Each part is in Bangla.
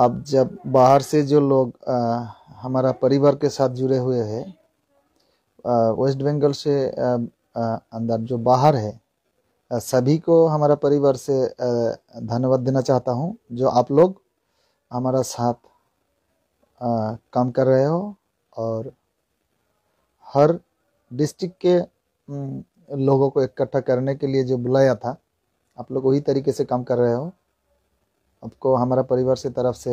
अब जब बाहर से जो लोग आ, हमारा परिवार के साथ जुड़े हुए हैं वेस्ट बंगाल से आ, आ, अंदर जो बाहर है सभी को हमारा परिवार से धन्यवाद देना चाहता हूँ जो आप लोग हमारा साथ काम कर रहे हो और हर डिस्ट्रिक्ट के लोगों को इकट्ठा करने के लिए जो बुलाया था आप लोग वही तरीके से काम कर रहे हो आपको हमारा परिवार से तरफ से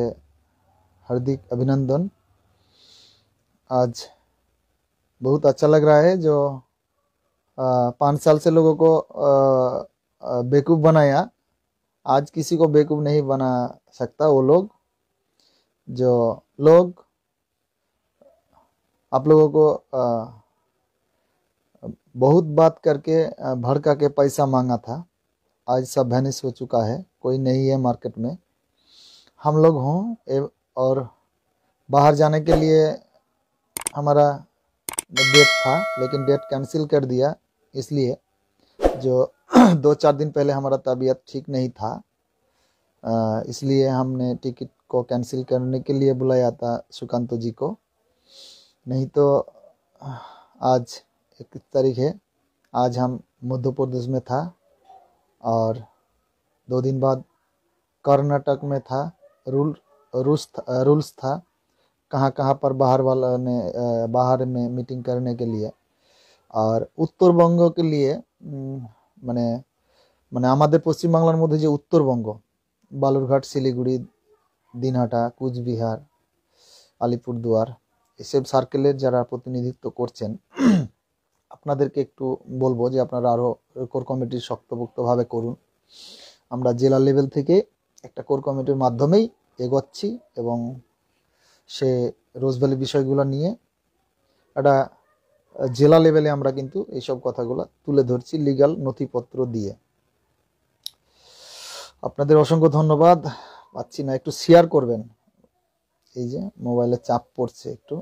हार्दिक अभिनंदन आज बहुत अच्छा लग रहा है जो पाँच साल से लोगों को बेकूफ़ बनाया आज किसी को बेकूफ़ नहीं बना सकता वो लोग जो लोग आप लोगों को बहुत बात करके भड़का के पैसा मांगा था आज सब वैनिश हो चुका है कोई नहीं है मार्केट में हम लोग हों और बाहर जाने के लिए हमारा डेट था लेकिन डेट कैंसिल कर दिया इसलिए जो दो चार दिन पहले हमारा तबीयत ठीक नहीं था इसलिए हमने टिकट को कैंसिल करने के लिए बुलाया था सुकांतो जी को नहीं तो आज इक्कीस तारीख है आज हम मध्य प्रदेश में था और दो दिन बाद कर्नाटक में था रूल रूस था, रूल्स था कहाँ कहाँ पर बाहर वाला ने बाहर में मीटिंग करने के लिए আর উত্তরবঙ্গ কে लिए মানে মানে আমাদের পশ্চিমবাংলার মধ্যে যে উত্তরবঙ্গ বালুরঘাট শিলিগুড়ি দিনহাটা কুচবিহার আলিপুরদুয়ার এসব সার্কেলের যারা প্রতিনিধিত্ব করছেন আপনাদেরকে একটু বলবো যে আপনারা আরও কোর কমিটি শক্তপোক্তভাবে করুন আমরা জেলা লেভেল থেকে একটা কোর কমিটির মাধ্যমেই এগোচ্ছি এবং সে রোজভ্যালি বিষয়গুলো নিয়ে একটা জেলা লেভেলে আমরা কিন্তু এইসব কথাগুলো তুলে ধরছি লিগাল নথিপত্র দিয়ে আপনাদের অসংখ্য ধন্যবাদ পাচ্ছি না একটু শেয়ার করবেন এই যে মোবাইলে চাপ পড়ছে একটু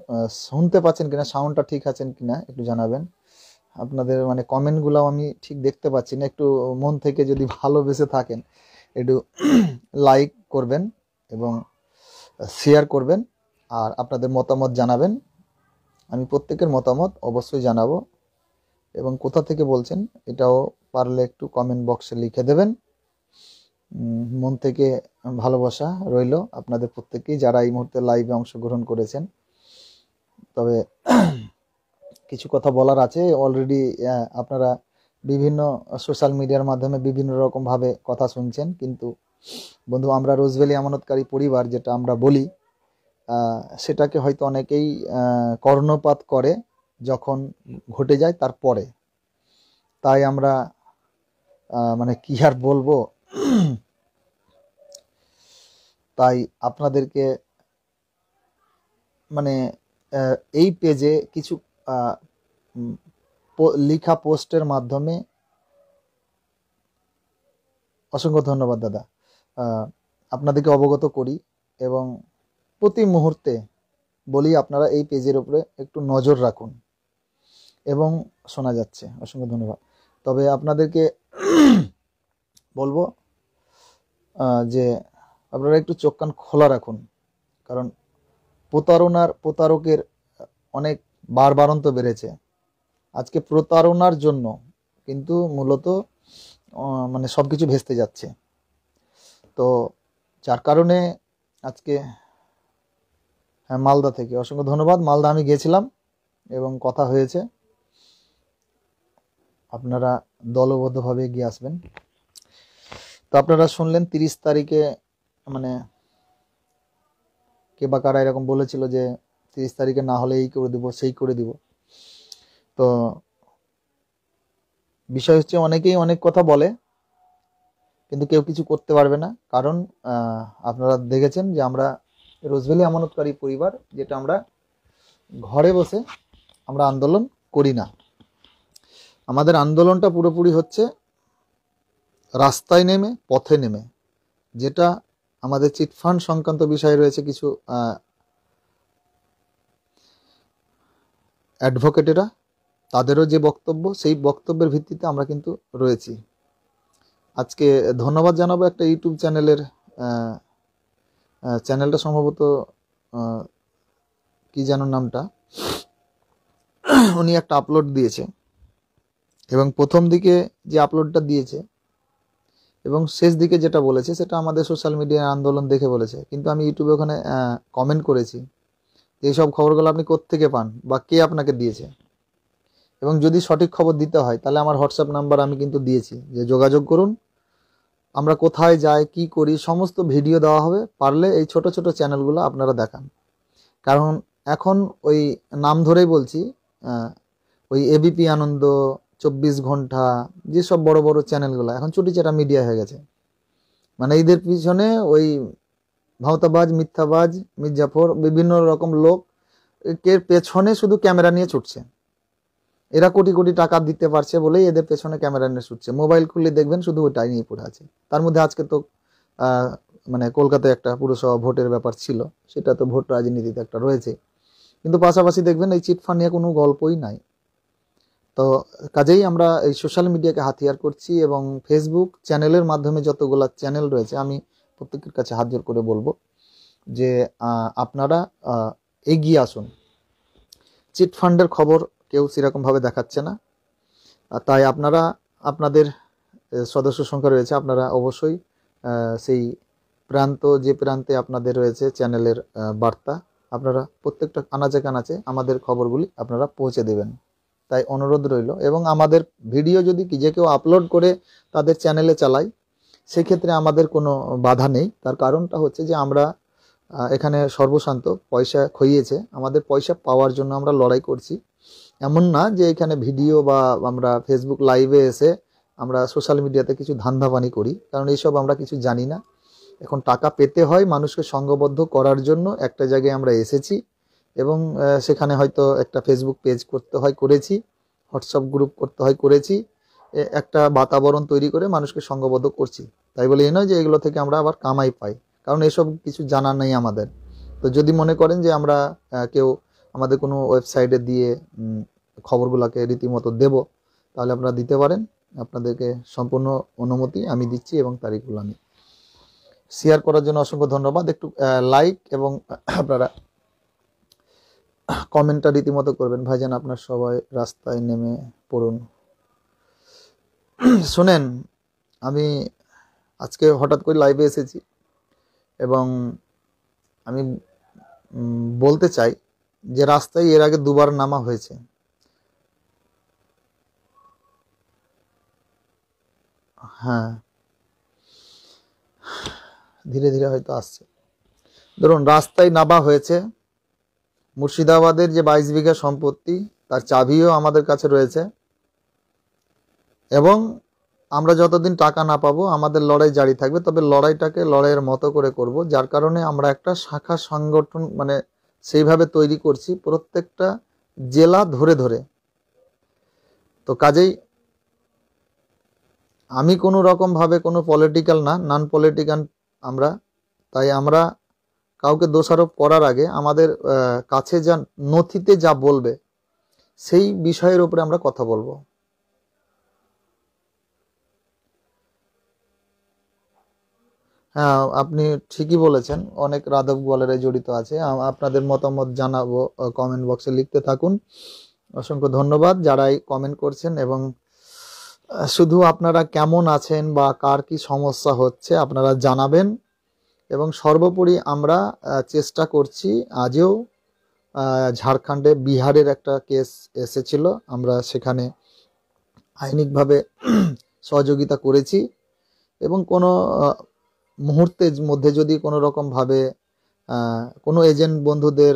শুনতে পাচ্ছেন কিনা সাউন্ডটা ঠিক আছেন কিনা একটু জানাবেন আপনাদের মানে কমেন্টগুলো আমি ঠিক দেখতে পাচ্ছি না একটু মন থেকে যদি ভালোবেসে থাকেন একটু লাইক করবেন এবং শেয়ার করবেন আর আপনাদের মতামত জানাবেন আমি প্রত্যেকের মতামত অবশ্যই জানাবো এবং কোথা থেকে বলছেন এটাও পারলে একটু কমেন্ট বক্সে লিখে দেবেন মন থেকে ভালোবাসা রইল আপনাদের প্রত্যেকেই যারা এই মুহূর্তে লাইভে অংশগ্রহণ করেছেন তবে কিছু কথা বলার আছে অলরেডি আপনারা বিভিন্ন সোশ্যাল মিডিয়ার মাধ্যমে বিভিন্ন রকমভাবে কথা শুনছেন কিন্তু বন্ধু আমরা রোজভেলি আমানতকারী পরিবার যেটা আমরা বলি সেটাকে হয়তো অনেকেই কর্ণপাত করে যখন ঘটে যায় তারপরে তাই আমরা মানে কি আর বলবো তাই আপনাদেরকে মানে এই পেজে কিছু লেখা পোস্টের মাধ্যমে অসংখ্য ধন্যবাদ দাদা আপনাদেরকে অবগত করি এবং প্রতি মুহূর্তে বলি আপনারা এই পেজের উপরে একটু নজর রাখুন এবং শোনা যাচ্ছে অসংখ্য ধন্যবাদ তবে আপনাদেরকে বলবো যে আপনারা একটু চোখ কান খোলা রাখুন কারণ প্রতারণার প্রতারকের অনেক বারবারন্ত বেড়েছে আজকে প্রতারণার জন্য কিন্তু মূলত মানে সব কিছু ভেস্তে যাচ্ছে তো যার কারণে আজকে হ্যাঁ মালদা থেকে অসংখ্য ধন্যবাদ মালদা আমি গিয়েছিলাম এবং কথা হয়েছে আপনারা দলবদ্ধভাবে এগিয়ে আসবেন তো আপনারা শুনলেন তিরিশ তারিখে মানে কে বা কারা এরকম বলেছিল যে তিরিশ তারিখে না হলে এই করে দিব সেই করে দিব তো বিষয় হচ্ছে অনেকেই অনেক কথা বলে কিন্তু কেউ কিছু করতে পারবে না কারণ আপনারা দেখেছেন যে আমরা রোজভেলি আমানতকারী পরিবার যেটা আমরা ঘরে বসে আমরা আন্দোলন করি না আমাদের আন্দোলনটা পুরোপুরি হচ্ছে রাস্তায় নেমে পথে নেমে যেটা আমাদের চিটফান্ড সংক্রান্ত বিষয় রয়েছে কিছু অ্যাডভোকেটেরা তাদেরও যে বক্তব্য সেই বক্তব্যের ভিত্তিতে আমরা কিন্তু রয়েছি আজকে ধন্যবাদ জানাবো একটা ইউটিউব চ্যানেলের চ্যানেলটা সম্ভবত কি যেন নামটা উনি একটা আপলোড দিয়েছে এবং প্রথম দিকে যে আপলোডটা দিয়েছে এবং শেষ দিকে যেটা বলেছে সেটা আমাদের সোশ্যাল মিডিয়ার আন্দোলন দেখে বলেছে কিন্তু আমি ইউটিউবে ওখানে কমেন্ট করেছি এইসব খবরগুলো আপনি কোত্থেকে পান বা কে আপনাকে দিয়েছে এবং যদি সঠিক খবর দিতে হয় তাহলে আমার হোয়াটসঅ্যাপ নাম্বার আমি কিন্তু দিয়েছি যে যোগাযোগ করুন আমরা কোথায় যাই কি করি সমস্ত ভিডিও দেওয়া হবে পারলে এই ছোট ছোট চ্যানেলগুলো আপনারা দেখান কারণ এখন ওই নাম ধরেই বলছি ওই এবিপি আনন্দ চব্বিশ ঘন্টা যেসব বড় বড় চ্যানেলগুলো এখন চুটি চেটা মিডিয়া হয়ে গেছে মানে এদের পিছনে ওই ভাওতাবাজ মিথ্যাবাজ মির্জাফর বিভিন্ন রকম লোক কে পেছনে শুধু ক্যামেরা নিয়ে ছুটছে এরা কোটি কোটি টাকা দিতে পারছে বলেই এদের পেছনে ক্যামেরা নিয়ে ছুটছে মোবাইল খুললে দেখবেন শুধু ওইটাই নিয়ে পড়ে আছে তার মধ্যে আজকে তো মানে কলকাতায় একটা পুরসভা ভোটের ব্যাপার ছিল সেটা তো ভোট রাজনীতিতে একটা রয়েছে কিন্তু পাশাপাশি দেখবেন এই চিটফান্ড নিয়ে কোনো গল্পই নাই তো কাজেই আমরা এই সোশ্যাল মিডিয়াকে হাতিয়ার করছি এবং ফেসবুক চ্যানেলের মাধ্যমে যতগুলা চ্যানেল রয়েছে আমি প্রত্যেকের কাছে হাত জোর করে বলবো যে আপনারা এগিয়ে আসুন চিট ফান্ডের খবর কেউ সেরকমভাবে দেখাচ্ছে না তাই আপনারা আপনাদের সদস্য সংখ্যা রয়েছে আপনারা অবশ্যই সেই প্রান্ত যে প্রান্তে আপনাদের রয়েছে চ্যানেলের বার্তা আপনারা প্রত্যেকটা আনাচে কানাচে আমাদের খবরগুলি আপনারা পৌঁছে দেবেন তাই অনুরোধ রইল এবং আমাদের ভিডিও যদি কি যে কেউ আপলোড করে তাদের চ্যানেলে চালায় সেক্ষেত্রে আমাদের কোনো বাধা নেই তার কারণটা হচ্ছে যে আমরা এখানে সর্বশান্ত পয়সা খইয়েছে আমাদের পয়সা পাওয়ার জন্য আমরা লড়াই করছি এমন না যে এখানে ভিডিও বা আমরা ফেসবুক লাইভে এসে আমরা সোশ্যাল মিডিয়াতে কিছু ধান্দাবানি করি কারণ এইসব আমরা কিছু জানি না এখন টাকা পেতে হয় মানুষকে সংঘবদ্ধ করার জন্য একটা জায়গায় আমরা এসেছি এবং সেখানে হয়তো একটা ফেসবুক পেজ করতে হয় করেছি হোয়াটসঅ্যাপ গ্রুপ করতে হয় করেছি একটা বাতাবরণ তৈরি করে মানুষকে সংঘবদ্ধ করছি তাই বলে এ নয় যে এগুলো থেকে আমরা আবার কামাই পাই কারণ এসব কিছু জানা নেই আমাদের তো যদি মনে করেন যে আমরা কেউ আমাদের কোনো ওয়েবসাইটে দিয়ে খবরগুলোকে রীতিমতো দেব তাহলে আপনারা দিতে পারেন আপনাদেরকে সম্পূর্ণ অনুমতি আমি দিচ্ছি এবং তারিখগুলো আমি শেয়ার করার জন্য অসংখ্য ধন্যবাদ একটু লাইক এবং আপনারা কমেন্টটা রীতিমতো করবেন ভাইজান আপনার সবাই রাস্তায় নেমে পড়ুন শোনেন আমি আজকে হঠাৎ করে লাইভে এসেছি এবং আমি বলতে চাই যে রাস্তায় এর আগে দুবার নামা হয়েছে হ্যাঁ ধীরে ধীরে হয়তো আসছে ধরুন রাস্তায় নামা হয়েছে মুর্শিদাবাদের যে বাইশ বিঘা সম্পত্তি তার চাবিও আমাদের কাছে রয়েছে এবং আমরা যতদিন টাকা না পাবো আমাদের লড়াই জারি থাকবে তবে লড়াইটাকে লড়াইয়ের মতো করে করব যার কারণে আমরা একটা শাখা সংগঠন মানে সেইভাবে তৈরি করছি প্রত্যেকটা জেলা ধরে ধরে তো কাজেই আমি কোনো রকমভাবে কোনো পলিটিক্যাল না নন পলিটিক্যাল আমরা তাই আমরা কাউকে দোষারোপ করার আগে আমাদের কাছে যা নথিতে যা বলবে সেই বিষয়ের উপরে আমরা কথা বলবো হ্যাঁ আপনি ঠিকই বলেছেন অনেক রাধব গোয়ালের জড়িত আছে আপনাদের মতামত জানাবো কমেন্ট বক্সে লিখতে থাকুন অসংখ্য ধন্যবাদ যারাই কমেন্ট করছেন এবং শুধু আপনারা কেমন আছেন বা কার কি সমস্যা হচ্ছে আপনারা জানাবেন এবং সর্বোপরি আমরা চেষ্টা করছি আজও ঝাড়খণ্ডে বিহারের একটা কেস এসেছিল আমরা সেখানে আইনিকভাবে সহযোগিতা করেছি এবং কোনো মুহূর্তের মধ্যে যদি কোনো রকমভাবে কোনো এজেন্ট বন্ধুদের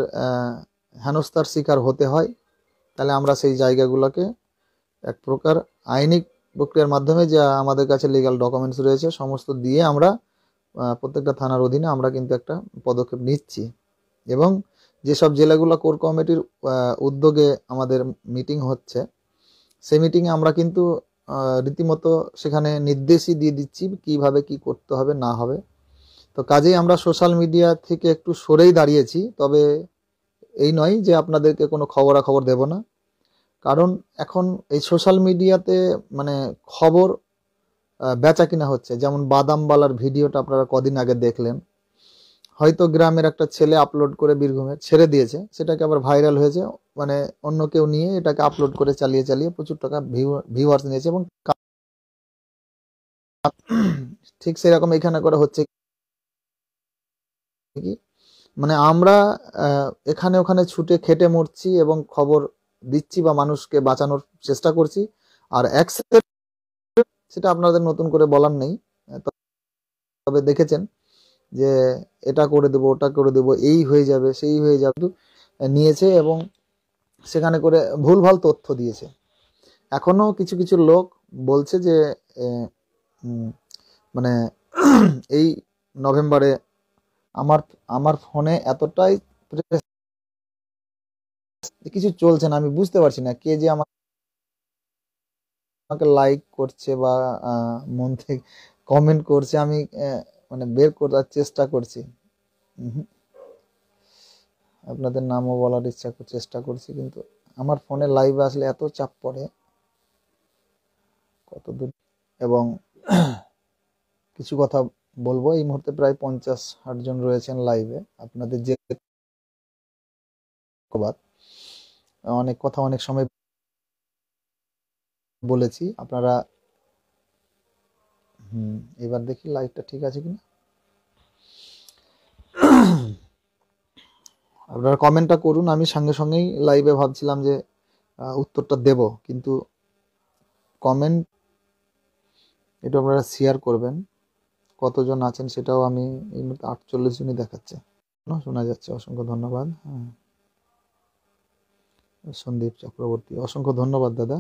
হেনস্থার শিকার হতে হয় তাহলে আমরা সেই জায়গাগুলোকে এক প্রকার আইনি প্রক্রিয়ার মাধ্যমে যা আমাদের কাছে লিগাল ডকুমেন্টস রয়েছে সমস্ত দিয়ে আমরা প্রত্যেকটা থানার অধীনে আমরা কিন্তু একটা পদক্ষেপ নিচ্ছি এবং যেসব জেলাগুলো কোর কমিটির উদ্যোগে আমাদের মিটিং হচ্ছে সেই মিটিংয়ে আমরা কিন্তু রীতিমতো সেখানে নির্দেশই দিয়ে দিচ্ছি কিভাবে কি করতে হবে না হবে তো কাজেই আমরা সোশ্যাল মিডিয়া থেকে একটু সরেই দাঁড়িয়েছি তবে এই নয় যে আপনাদেরকে কোনো খবরাখবর দেব না কারণ এখন এই সোশ্যাল মিডিয়াতে মানে খবর বেচা কিনা হচ্ছে যেমন বাদামবালার ভিডিওটা আপনারা কদিন আগে দেখলেন হয়তো গ্রামের একটা ছেলে আপলোড করে বীরভূমে ছেড়ে দিয়েছে সেটাকে আবার ভাইরাল হয়েছে মানে অন্য কেউ নিয়ে এটাকে আপলোড করে চালিয়ে চালিয়ে প্রচুর টাকা ভিউয়ার্স নিয়েছে এবং ঠিক সেরকম এখানে করে হচ্ছে কি মানে আমরা এখানে ওখানে ছুটে খেটে মরছি এবং খবর দিচ্ছি বা মানুষকে বাঁচানোর চেষ্টা করছি আর সেটা আপনাদের নতুন করে বলার নেই তবে দেখেছেন যে এটা করে দেবো ওটা করে দেবো এই হয়ে যাবে সেই হয়ে যাবে নিয়েছে এবং সেখানে করে ভুলভাল তথ্য দিয়েছে এখনও কিছু কিছু লোক বলছে যে মানে এই নভেম্বরে আমার আমার ফোনে এতটাই কিছু চলছে না আমি বুঝতে পারছি না কে যে আমার আমাকে লাইক করছে বা মন থেকে কমেন্ট করছে আমি মানে বের করার চেষ্টা করছি আপনাদের নামও বলার ইচ্ছা চেষ্টা করছি কিন্তু আমার ফোনে লাইভ আসলে এত চাপ পড়ে কত দূর এবং কিছু কথা বলবো এই মুহূর্তে প্রায় পঞ্চাশ ষাট জন রয়েছেন লাইভে আপনাদের যে অনেক কথা অনেক সময় বলেছি আপনারা হুম এবার দেখি লাইটটা ঠিক আছে কিনা আপনারা কমেন্টটা করুন আমি সঙ্গে সঙ্গেই লাইভে ভাবছিলাম যে উত্তরটা দেব কিন্তু কমেন্ট এটা আপনারা শেয়ার করবেন কতজন আছেন সেটাও আমি এই মুহূর্তে আটচল্লিশ জনই দেখাচ্ছে শোনা যাচ্ছে অসংখ্য ধন্যবাদ হ্যাঁ সন্দীপ চক্রবর্তী অসংখ্য ধন্যবাদ দাদা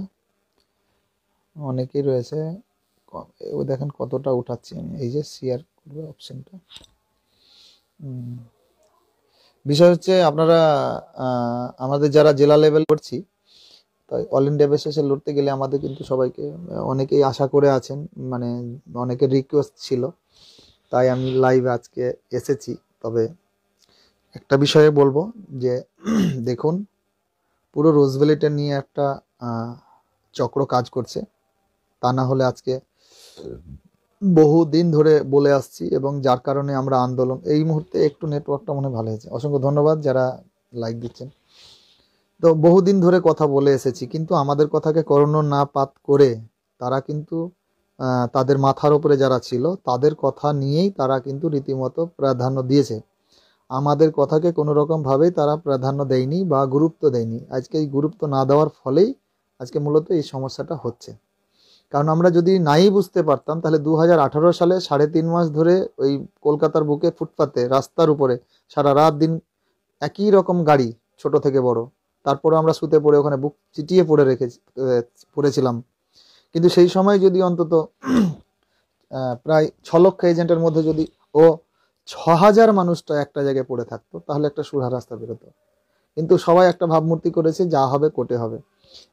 অনেকেই রয়েছে কম এবার দেখেন কতটা উঠাচ্ছি আমি এই যে শেয়ার করবে অপশানটা বিষয় হচ্ছে আপনারা আমাদের যারা জেলা লেভেল করছি তাই অল ইন্ডিয়া বেসেসে লড়তে গেলে আমাদের কিন্তু সবাইকে অনেকেই আশা করে আছেন মানে অনেকের রিকোয়েস্ট ছিল তাই আমি লাইভ আজকে এসেছি তবে একটা বিষয়ে বলবো যে দেখুন পুরো রোজভ্যালিটা নিয়ে একটা চক্র কাজ করছে তা না হলে আজকে বহু দিন ধরে বলে আসছি এবং যার কারণে আমরা আন্দোলন এই মুহূর্তে একটু নেটওয়ার্কটা মনে ভালো হয়েছে অসংখ্য ধন্যবাদ যারা লাইক দিচ্ছেন তো বহুদিন ধরে কথা বলে এসেছি কিন্তু আমাদের কথাকে করোনা না পাত করে তারা কিন্তু তাদের মাথার ওপরে যারা ছিল তাদের কথা নিয়েই তারা কিন্তু রীতিমতো প্রাধান্য দিয়েছে আমাদের কথাকে কোনো রকমভাবেই তারা প্রাধান্য দেয়নি বা গুরুত্ব দেয়নি আজকে এই গুরুত্ব না দেওয়ার ফলেই আজকে মূলত এই সমস্যাটা হচ্ছে কারণ আমরা যদি নাই বুঝতে পারতাম তাহলে দু সালে সাড়ে তিন মাস ধরে ওই কলকাতার বুকে ফুটপাতে রাস্তার উপরে সারা রাত দিন একই রকম গাড়ি ছোট থেকে বড় তারপরে আমরা শুতে পড়ে ওখানে বুক চিটিয়ে পড়ে রেখেছি পড়েছিলাম কিন্তু সেই সময় যদি অন্তত প্রায় ছ লক্ষ এজেন্টের মধ্যে যদি ও ছ হাজার মানুষটা একটা জায়গায় পড়ে থাকতো তাহলে একটা সুরা রাস্তা বেরোতো কিন্তু সবাই একটা ভাবমূর্তি করেছে যা হবে কোটে হবে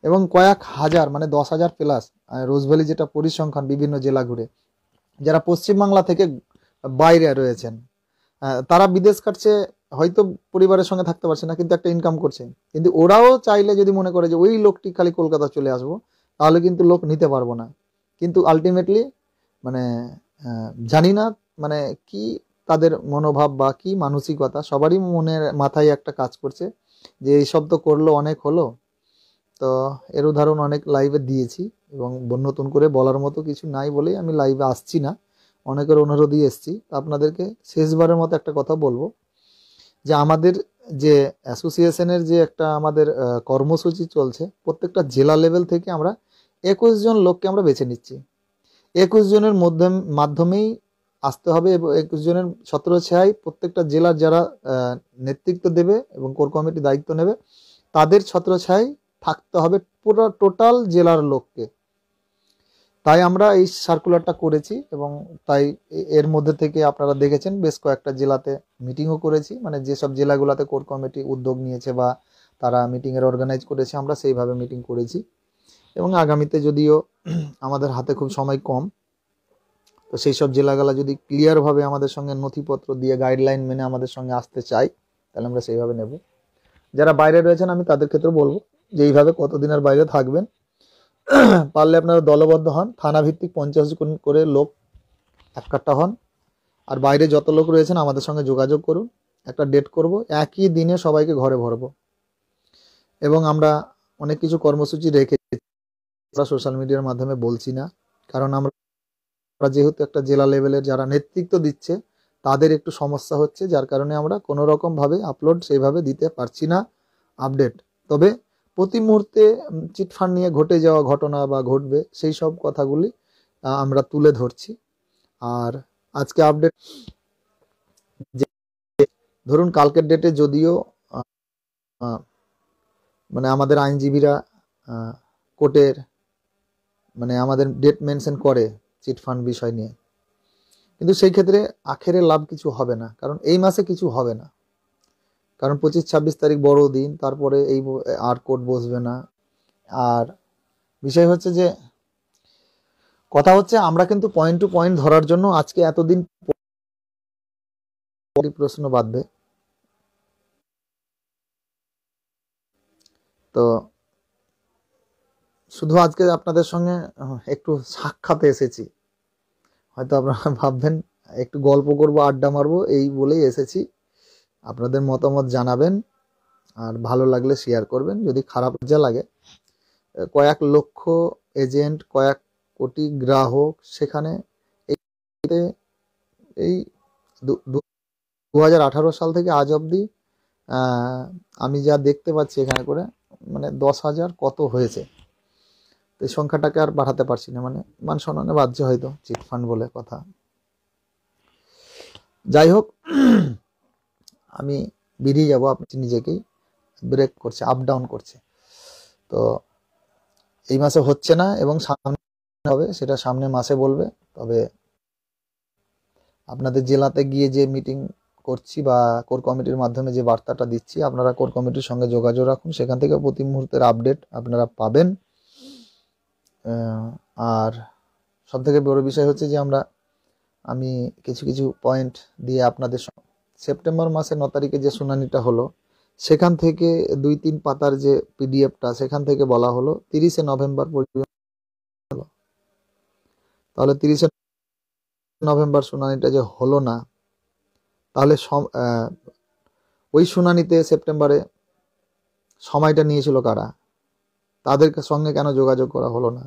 এবং কয়েক হাজার মানে দশ হাজার প্লাস রোজভ্যালি যেটা পরিসংখ্যান বিভিন্ন জেলা ঘুরে যারা পশ্চিমবাংলা থেকে বাইরে রয়েছেন তারা বিদেশ কাটছে হয়তো পরিবারের সঙ্গে থাকতে পারছে না কিন্তু একটা ইনকাম করছে কিন্তু ওরাও চাইলে যদি মনে করে যে ওই লোকটি খালি কলকাতা চলে আসবো তাহলে কিন্তু লোক নিতে পারবো না কিন্তু আলটিমেটলি মানে জানি না মানে কি তাদের মনোভাব বা কি মানসিকতা সবারই মনের মাথায় একটা কাজ করছে যে এইসব তো করলো অনেক হলো তো এর উদাহরণ অনেক লাইভে দিয়েছি এবং নতুন করে বলার মতো কিছু নাই বলেই আমি লাইভে আসছি না অনেকের অনুরোধই এসছি আপনাদেরকে শেষবারের মতো একটা কথা বলবো যে আমাদের যে অ্যাসোসিয়েশনের যে একটা আমাদের কর্মসূচি চলছে প্রত্যেকটা জেলা লেভেল থেকে আমরা একুশ জন লোককে আমরা বেছে নিচ্ছি একুশ জনের মধ্যে মাধ্যমেই আসতে হবে এবং একুশ জনের সতেরো ছায় প্রত্যেকটা জেলার যারা নেতৃত্ব দেবে এবং কোর কমিটি দায়িত্ব নেবে তাদের ছায় থাকতে হবে পুরো টোটাল জেলার লোককে তাই আমরা এই সার্কুলারটা করেছি এবং তাই এর মধ্যে থেকে আপনারা দেখেছেন বেশ কয়েকটা জেলাতে মিটিংও করেছি মানে যেসব জেলাগুলোতে কোর কমিটি উদ্যোগ নিয়েছে বা তারা মিটিংয়ের অর্গানাইজ করেছে আমরা সেইভাবে মিটিং করেছি এবং আগামীতে যদিও আমাদের হাতে খুব সময় কম তো সেই সব জেলাগুলা যদি ক্লিয়ারভাবে আমাদের সঙ্গে নথিপত্র দিয়ে গাইডলাইন মেনে আমাদের সঙ্গে আসতে চাই তাহলে আমরা সেইভাবে নেব যারা বাইরে রয়েছেন আমি তাদের ক্ষেত্রে বলবো যেইভাবে কতদিন কতদিনের বাইরে থাকবেন পারলে আপনারা দলবদ্ধ হন থানা ভিত্তিক পঞ্চাশ জন করে লোক একটা হন আর বাইরে যত লোক রয়েছেন আমাদের সঙ্গে যোগাযোগ করুন একটা ডেট করব একই দিনে সবাইকে ঘরে ভরব এবং আমরা অনেক কিছু কর্মসূচি রেখে আমরা সোশ্যাল মিডিয়ার মাধ্যমে বলছি না কারণ আমরা যেহেতু একটা জেলা লেভেলের যারা নেতৃত্ব দিচ্ছে তাদের একটু সমস্যা হচ্ছে যার কারণে আমরা কোনো রকমভাবে আপলোড সেইভাবে দিতে পারছি না আপডেট তবে প্রতি মুহূর্তে চিটফান্ড নিয়ে ঘটে যাওয়া ঘটনা বা ঘটবে সেই সব কথাগুলি আমরা তুলে ধরছি আর আজকে আপডেট ধরুন কালকের ডেটে যদিও মানে আমাদের আইনজীবীরা কোর্টের মানে আমাদের ডেট মেনশন করে চিটফান্ড বিষয় নিয়ে কিন্তু সেই ক্ষেত্রে আখেরে লাভ কিছু হবে না কারণ এই মাসে কিছু হবে না কারণ পঁচিশ ছাব্বিশ তারিখ বড় দিন তারপরে এই আর কোর্ট বসবে না আর বিষয় হচ্ছে যে কথা হচ্ছে আমরা কিন্তু পয়েন্ট টু পয়েন্ট ধরার জন্য আজকে এতদিন প্রশ্ন বাঁধবে তো শুধু আজকে আপনাদের সঙ্গে একটু সাক্ষাতে এসেছি হয়তো আপনারা ভাববেন একটু গল্প করব আড্ডা মারবো এই বলেই এসেছি আপনাদের মতামত জানাবেন আর ভালো লাগলে শেয়ার করবেন যদি খারাপ যা লাগে কয়েক লক্ষ এজেন্ট কয়েক কোটি গ্রাহক সেখানে এই দু হাজার আঠারো সাল থেকে আজ অবধি আমি যা দেখতে পাচ্ছি এখানে করে মানে দশ হাজার কত হয়েছে তো এই সংখ্যাটাকে আর বাড়াতে পারছি না মানে মান সম্মানে বাধ্য হয়তো চিট ফান্ড বলে কথা যাই হোক আমি বেরিয়ে যাব আপনি নিজেকেই ব্রেক করছে আপ ডাউন করছে তো এই মাসে হচ্ছে না এবং সামনে হবে সেটা সামনে মাসে বলবে তবে আপনাদের জেলাতে গিয়ে যে মিটিং করছি বা কোর কমিটির মাধ্যমে যে বার্তাটা দিচ্ছি আপনারা কোর কমিটির সঙ্গে যোগাযোগ রাখুন সেখান থেকে প্রতি মুহূর্তের আপডেট আপনারা পাবেন আর সব থেকে বড় বিষয় হচ্ছে যে আমরা আমি কিছু কিছু পয়েন্ট দিয়ে আপনাদের সেপ্টেম্বর মাসের ন তারিখে যে শুনানিটা হলো সেখান থেকে দুই তিন পাতার যে পিডিএফটা সেখান থেকে বলা হলো তিরিশে নভেম্বর পর্যন্ত তাহলে তিরিশে নভেম্বর শুনানিটা যে হলো না তাহলে ওই শুনানিতে সেপ্টেম্বরে সময়টা নিয়েছিল কারা তাদের সঙ্গে কেন যোগাযোগ করা হলো না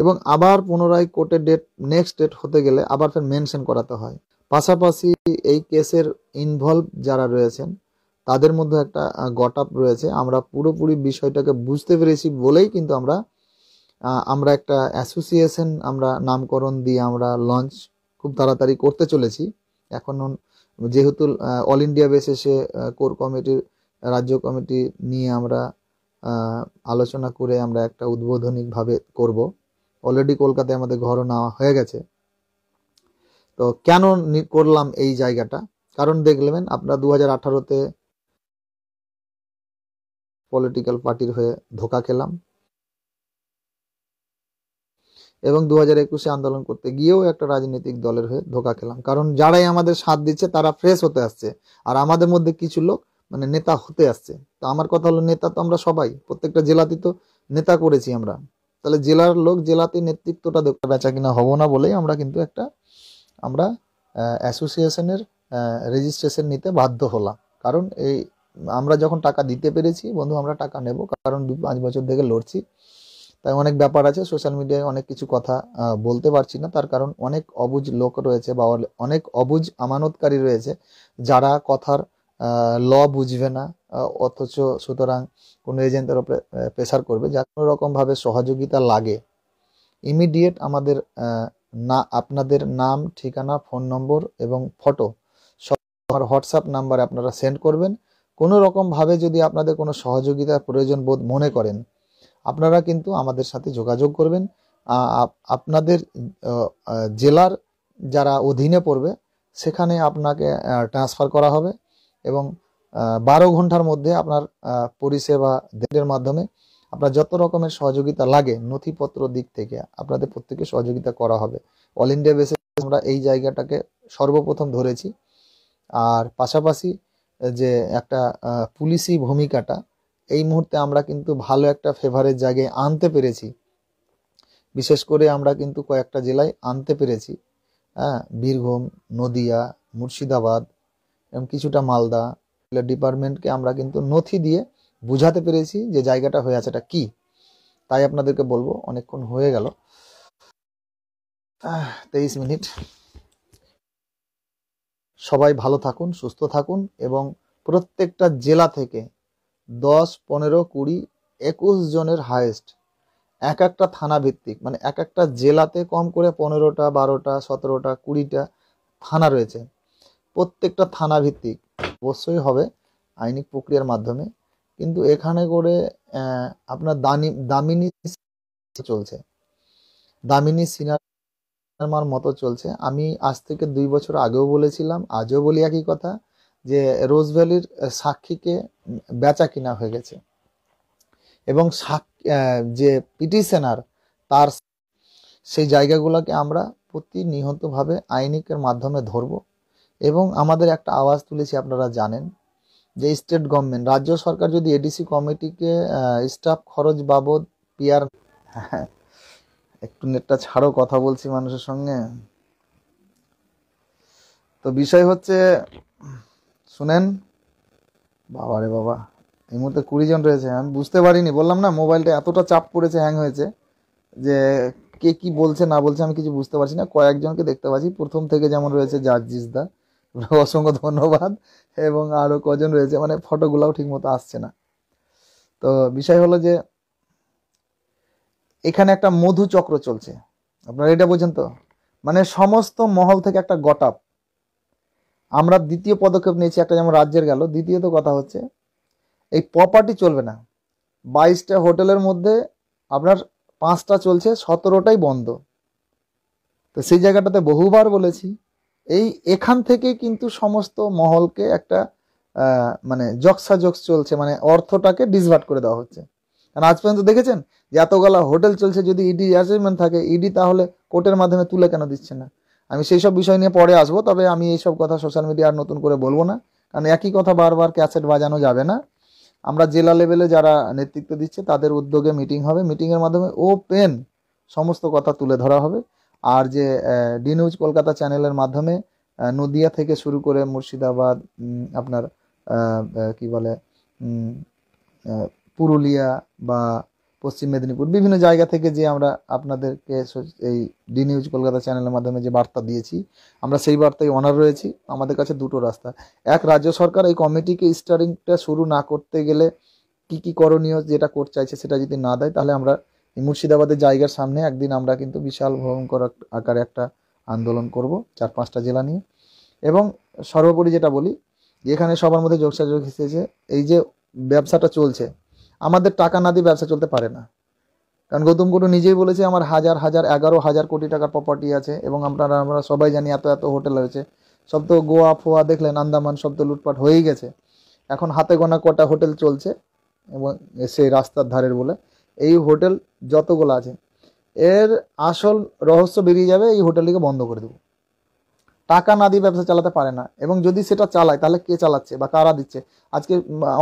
এবং আবার পুনরায় কোর্টের ডেট নেক্সট ডেট হতে গেলে আবার ফের মেনশন করাতে হয় পাশাপাশি এই কেসের ইনভলভ যারা রয়েছেন তাদের মধ্যে একটা গট আপ রয়েছে আমরা পুরোপুরি বিষয়টাকে বুঝতে পেরেছি বলেই কিন্তু আমরা আমরা একটা অ্যাসোসিয়েশন আমরা নামকরণ দিয়ে আমরা লঞ্চ খুব তাড়াতাড়ি করতে চলেছি এখন যেহেতু অল ইন্ডিয়া বেসেসে কোর কমিটির রাজ্য কমিটি নিয়ে আমরা আলোচনা করে আমরা একটা উদ্বোধনিকভাবে করব অলরেডি কলকাতায় আমাদের ঘর নেওয়া হয়ে গেছে তো কেন করলাম এই জায়গাটা কারণ দেখলেন আপনারা দু হাজার আঠারোতে পলিটিক্যাল পার্টির হয়ে ধোকা খেলাম এবং দু হাজার একুশে আন্দোলন করতে গিয়েও একটা রাজনৈতিক দলের হয়ে ধোকা খেলাম কারণ যারাই আমাদের সাথ দিচ্ছে তারা ফ্রেশ হতে আসছে আর আমাদের মধ্যে কিছু লোক মানে নেতা হতে আসছে তো আমার কথা হলো নেতা তো আমরা সবাই প্রত্যেকটা জেলাতে তো নেতা করেছি আমরা তাহলে জেলার লোক জেলাতে নেতৃত্বটা বেচা কিনা হবো না বলেই আমরা কিন্তু একটা আমরা অ্যাসোসিয়েশনের রেজিস্ট্রেশন নিতে বাধ্য হলাম কারণ এই আমরা যখন টাকা দিতে পেরেছি বন্ধু আমরা টাকা নেব কারণ দু পাঁচ বছর থেকে লড়ছি তাই অনেক ব্যাপার আছে সোশ্যাল মিডিয়ায় অনেক কিছু কথা বলতে পারছি না তার কারণ অনেক অবুজ লোক রয়েছে বা অনেক অবুজ আমানতকারী রয়েছে যারা কথার ল বুঝবে না অথচ সুতরাং কোনো এজেন্টের ওপরে প্রেশার করবে যা কোনো রকমভাবে সহযোগিতা লাগে ইমিডিয়েট আমাদের না আপনাদের নাম ঠিকানা ফোন নম্বর এবং ফটো সব আমার হোয়াটসঅ্যাপ নাম্বারে আপনারা সেন্ড করবেন কোনো রকমভাবে যদি আপনাদের কোনো সহযোগিতার প্রয়োজন বোধ মনে করেন আপনারা কিন্তু আমাদের সাথে যোগাযোগ করবেন আপনাদের জেলার যারা অধীনে পড়বে সেখানে আপনাকে ট্রান্সফার করা হবে এবং বারো ঘন্টার মধ্যে আপনার পরিষেবা দেওয়ার মাধ্যমে আপনার যত রকমের সহযোগিতা লাগে নথিপত্র দিক থেকে আপনাদের প্রত্যেকে সহযোগিতা করা হবে অল ইন্ডিয়া বেসে আমরা এই জায়গাটাকে সর্বপ্রথম ধরেছি আর পাশাপাশি যে একটা পুলিশি ভূমিকাটা এই মুহূর্তে আমরা কিন্তু ভালো একটা ফেভারের জায়গায় আনতে পেরেছি বিশেষ করে আমরা কিন্তু কয়েকটা জেলায় আনতে পেরেছি হ্যাঁ বীরভূম নদিয়া মুর্শিদাবাদ এবং কিছুটা মালদা ডিপার্টমেন্টকে আমরা কিন্তু নথি দিয়ে বুঝাতে পেরেছি যে জায়গাটা হয়ে আছে এটা কি তাই আপনাদেরকে বলবো অনেকক্ষণ হয়ে গেল তেইশ মিনিট সবাই ভালো থাকুন সুস্থ থাকুন এবং প্রত্যেকটা জেলা থেকে দশ পনেরো কুড়ি একুশ জনের হায়েস্ট এক একটা থানা ভিত্তিক মানে এক একটা জেলাতে কম করে পনেরোটা বারোটা সতেরোটা কুড়িটা থানা রয়েছে প্রত্যেকটা থানা ভিত্তিক অবশ্যই হবে আইনি প্রক্রিয়ার মাধ্যমে কিন্তু এখানে করে আপনার দানি দামিনী চলছে দামিনী সিনেমার মতো চলছে আমি আজ থেকে দুই বছর আগেও বলেছিলাম আজও বলি একই কথা যে রোজ ভ্যালির সাক্ষীকে বেচা কিনা হয়ে গেছে এবং যে পিটিশনার তার সেই জায়গাগুলোকে আমরা প্রতিনিহতভাবে আইনিকের মাধ্যমে ধরব এবং আমাদের একটা আওয়াজ তুলেছি আপনারা জানেন যে স্টেট গভর্নমেন্ট রাজ্য সরকার যদি এডিসি কমিটিকে স্টাফ খরচ বাবদ পিয়ার একটু নেটটা ছাড়ো কথা বলছি মানুষের সঙ্গে তো বিষয় হচ্ছে শুনেন বাবা রে বাবা এই মুহূর্তে কুড়ি জন রয়েছে আমি বুঝতে পারিনি বললাম না মোবাইলটা এতটা চাপ পড়েছে হ্যাং হয়েছে যে কে কি বলছে না বলছে আমি কিছু বুঝতে পারছি না কয়েকজনকে দেখতে পাচ্ছি প্রথম থেকে যেমন রয়েছে জাজজিস দা অসংখ্য ধন্যবাদ এবং আরও কজন রয়েছে মানে ফটোগুলাও ঠিকমতো আসছে না তো বিষয় হলো যে এখানে একটা মধু চক্র চলছে আপনারা এটা বোঝেন তো মানে সমস্ত মহল থেকে একটা গটাপ আমরা দ্বিতীয় পদক্ষেপ নিয়েছি একটা যেমন রাজ্যের গেল দ্বিতীয়ত কথা হচ্ছে এই প্রপার্টি চলবে না বাইশটা হোটেলের মধ্যে আপনার পাঁচটা চলছে সতেরোটাই বন্ধ তো সেই জায়গাটাতে বহুবার বলেছি এই এখান থেকে কিন্তু সমস্ত মহলকে একটা মানে জক্সাজক্স চলছে মানে অর্থটাকে ডিসভার্ট করে দেওয়া হচ্ছে কারণ আজ পর্যন্ত দেখেছেন যে এতগুলা হোটেল চলছে যদি ইডি e অ্যারেঞ্জমেন্ট থাকে ইডি e তাহলে কোর্টের মাধ্যমে তুলে কেন দিচ্ছে না আমি সেই সব বিষয় নিয়ে পরে আসবো তবে আমি এইসব কথা সোশ্যাল মিডিয়া আর নতুন করে বলবো না কারণ একই কথা বারবার ক্যাসেট বাজানো যাবে না আমরা জেলা লেভেলে যারা নেতৃত্ব দিচ্ছে তাদের উদ্যোগে মিটিং হবে মিটিংয়ের মাধ্যমে ও পেন সমস্ত কথা তুলে ধরা হবে আর যে ডি নিউজ কলকাতা চ্যানেলের মাধ্যমে নদিয়া থেকে শুরু করে মুর্শিদাবাদ আপনার কি বলে পুরুলিয়া বা পশ্চিম মেদিনীপুর বিভিন্ন জায়গা থেকে যে আমরা আপনাদেরকে এই ডি নিউজ কলকাতা চ্যানেলের মাধ্যমে যে বার্তা দিয়েছি আমরা সেই বার্তায় অনার রয়েছি আমাদের কাছে দুটো রাস্তা এক রাজ্য সরকার এই কমিটিকে স্টারিংটা শুরু না করতে গেলে কি কি করণীয় যেটা করতে চাইছে সেটা যদি না দেয় তাহলে আমরা এই মুর্শিদাবাদের জায়গার সামনে একদিন আমরা কিন্তু বিশাল ভয়ঙ্কর আকারে একটা আন্দোলন করব চার পাঁচটা জেলা নিয়ে এবং সর্বোপরি যেটা বলি এখানে সবার মধ্যে যোগসাযোগ হিসেছে এই যে ব্যবসাটা চলছে আমাদের টাকা না দিয়ে ব্যবসা চলতে পারে না কারণ গৌতম গুরু নিজেই বলেছে আমার হাজার হাজার এগারো হাজার কোটি টাকার প্রপার্টি আছে এবং আপনারা আমরা সবাই জানি এত এত হোটেল রয়েছে সব তো গোয়া ফোয়া দেখলেন আন্দামান সব তো লুটপাট হয়েই গেছে এখন হাতে গোনা কটা হোটেল চলছে এবং সেই রাস্তার ধারের বলে এই হোটেল যতগুলো আছে এর আসল রহস্য বেরিয়ে যাবে এই হোটেলটিকে বন্ধ করে দেবো টাকা না দিয়ে ব্যবসা চালাতে পারে না এবং যদি সেটা চালায় তাহলে কে চালাচ্ছে বা কারা দিচ্ছে আজকে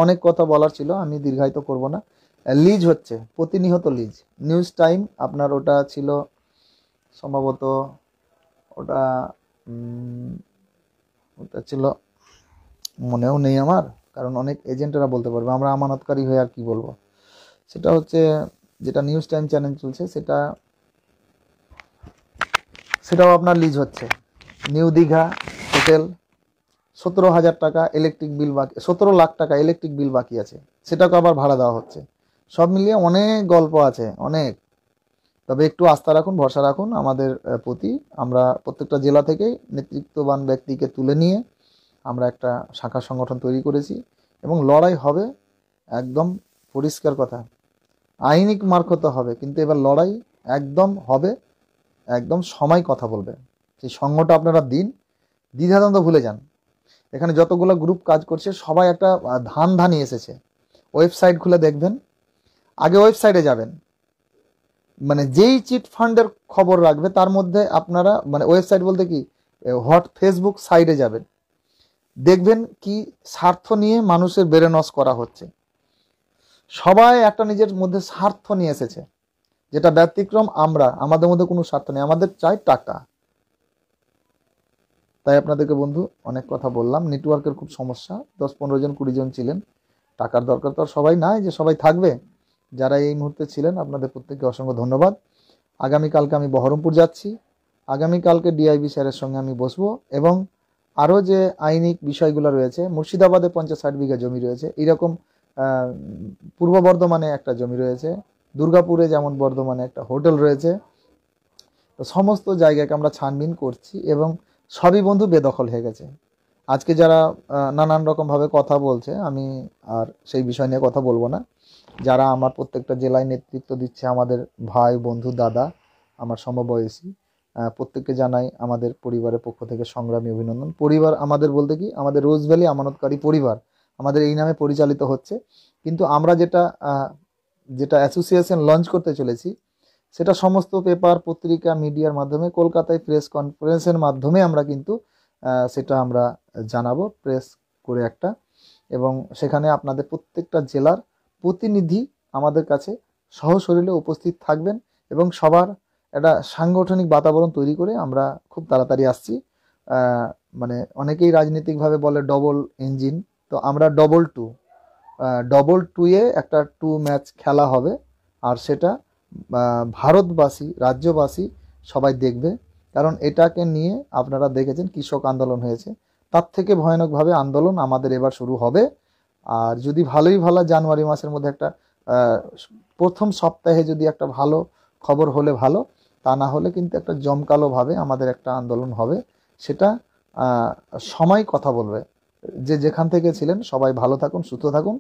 অনেক কথা বলার ছিল আমি দীর্ঘায়িত করব না লিজ হচ্ছে প্রতিনিয়ত লিজ নিউজ টাইম আপনার ওটা ছিল সম্ভবত ওটা ওটা ছিল মনেও নেই আমার কারণ অনেক এজেন্টরা বলতে পারবে আমরা আমানতকারী হয়ে আর কি বলবো সেটা হচ্ছে যেটা নিউজ টাইম চ্যানেল চলছে সেটা সেটাও আপনার লিজ হচ্ছে নিউ দীঘা হোটেল সতেরো হাজার টাকা ইলেকট্রিক বিল বাকি সতেরো লাখ টাকা ইলেকট্রিক বিল বাকি আছে সেটাকে আবার ভাড়া দেওয়া হচ্ছে সব মিলিয়ে অনেক গল্প আছে অনেক তবে একটু আস্থা রাখুন ভরসা রাখুন আমাদের প্রতি আমরা প্রত্যেকটা জেলা থেকেই নেতৃত্ববান ব্যক্তিকে তুলে নিয়ে আমরা একটা শাখা সংগঠন তৈরি করেছি এবং লড়াই হবে একদম পরিষ্কার কথা আইনিক মার্কত হবে কিন্তু এবার লড়াই একদম হবে একদম সময় কথা বলবে সেই সঙ্গটা আপনারা দিন দ্বিধাদ্বন্দ্ব ভুলে যান এখানে যতগুলো গ্রুপ কাজ করছে সবাই একটা ধান ধানি এসেছে ওয়েবসাইট খুলে দেখবেন আগে ওয়েবসাইটে যাবেন মানে যেই চিট ফান্ডের খবর রাখবে তার মধ্যে আপনারা মানে ওয়েবসাইট বলতে কি হট ফেসবুক সাইডে যাবেন দেখবেন কি স্বার্থ নিয়ে মানুষের বেড়ে ব্রেনস করা হচ্ছে সবাই একটা নিজের মধ্যে স্বার্থ নিয়ে এসেছে যেটা ব্যতিক্রম আমরা আমাদের মধ্যে কোনো স্বার্থ নেই আমাদের চাই টাকা তাই আপনাদেরকে বন্ধু অনেক কথা বললাম নেটওয়ার্কের খুব সমস্যা দশ পনেরো জন কুড়ি জন ছিলেন টাকার দরকার তো আর সবাই নাই যে সবাই থাকবে যারা এই মুহূর্তে ছিলেন আপনাদের প্রত্যেককে অসংখ্য ধন্যবাদ আগামীকালকে আমি বহরমপুর যাচ্ছি আগামীকালকে ডিআইবি স্যারের সঙ্গে আমি বসবো এবং আরও যে আইনিক বিষয়গুলো রয়েছে মুর্শিদাবাদে পঞ্চাশ ষাট বিঘা জমি রয়েছে এইরকম পূর্ব বর্ধমানে একটা জমি রয়েছে দুর্গাপুরে যেমন বর্ধমানে একটা হোটেল রয়েছে তো সমস্ত জায়গাকে আমরা ছানবিন করছি এবং সবই বন্ধু বেদখল হয়ে গেছে আজকে যারা নানান রকমভাবে কথা বলছে আমি আর সেই বিষয় নিয়ে কথা বলবো না যারা আমার প্রত্যেকটা জেলায় নেতৃত্ব দিচ্ছে আমাদের ভাই বন্ধু দাদা আমার সমবয়সী প্রত্যেককে জানাই আমাদের পরিবারের পক্ষ থেকে সংগ্রামী অভিনন্দন পরিবার আমাদের বলতে কি আমাদের রোজভ্যালি আমানতকারী পরিবার আমাদের এই নামে পরিচালিত হচ্ছে কিন্তু আমরা যেটা যেটা অ্যাসোসিয়েশন লঞ্চ করতে চলেছি সেটা সমস্ত পেপার পত্রিকা মিডিয়ার মাধ্যমে কলকাতায় প্রেস কনফারেন্সের মাধ্যমে আমরা কিন্তু সেটা আমরা জানাবো প্রেস করে একটা এবং সেখানে আপনাদের প্রত্যেকটা জেলার প্রতিনিধি আমাদের কাছে সহশরীরে উপস্থিত থাকবেন এবং সবার একটা সাংগঠনিক বাতাবরণ তৈরি করে আমরা খুব তাড়াতাড়ি আসছি মানে অনেকেই রাজনৈতিকভাবে বলে ডবল ইঞ্জিন তো আমরা ডবল টু ডবল টুয়ে একটা টু ম্যাচ খেলা হবে আর সেটা ভারতবাসী রাজ্যবাসী সবাই দেখবে কারণ এটাকে নিয়ে আপনারা দেখেছেন কৃষক আন্দোলন হয়েছে তার থেকে ভয়ানকভাবে আন্দোলন আমাদের এবার শুরু হবে আর যদি ভালোই ভালো জানুয়ারি মাসের মধ্যে একটা প্রথম সপ্তাহে যদি একটা ভালো খবর হলে ভালো তা না হলে কিন্তু একটা জমকালোভাবে আমাদের একটা আন্দোলন হবে সেটা সময় কথা বলবে যে যেখান থেকে ছিলেন সবাই ভালো থাকুন সুস্থ থাকুন